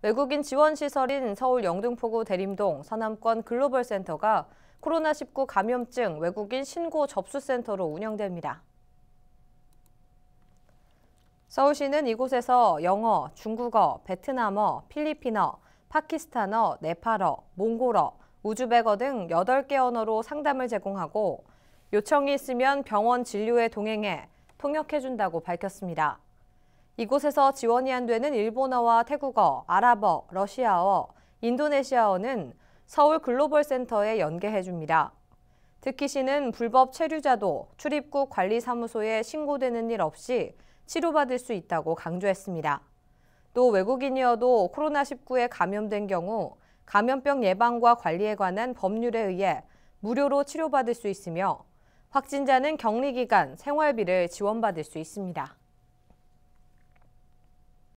외국인 지원시설인 서울 영등포구 대림동 서남권 글로벌센터가 코로나19 감염증 외국인 신고 접수센터로 운영됩니다. 서울시는 이곳에서 영어, 중국어, 베트남어, 필리핀어, 파키스탄어, 네팔어, 몽골어, 우즈베거 등 8개 언어로 상담을 제공하고 요청이 있으면 병원 진료에 동행해 통역해준다고 밝혔습니다. 이곳에서 지원이 안 되는 일본어와 태국어, 아랍어, 러시아어, 인도네시아어는 서울 글로벌 센터에 연계해 줍니다. 특히 시는 불법 체류자도 출입국 관리사무소에 신고되는 일 없이 치료받을 수 있다고 강조했습니다. 또 외국인이어도 코로나19에 감염된 경우 감염병 예방과 관리에 관한 법률에 의해 무료로 치료받을 수 있으며 확진자는 격리 기간 생활비를 지원받을 수 있습니다.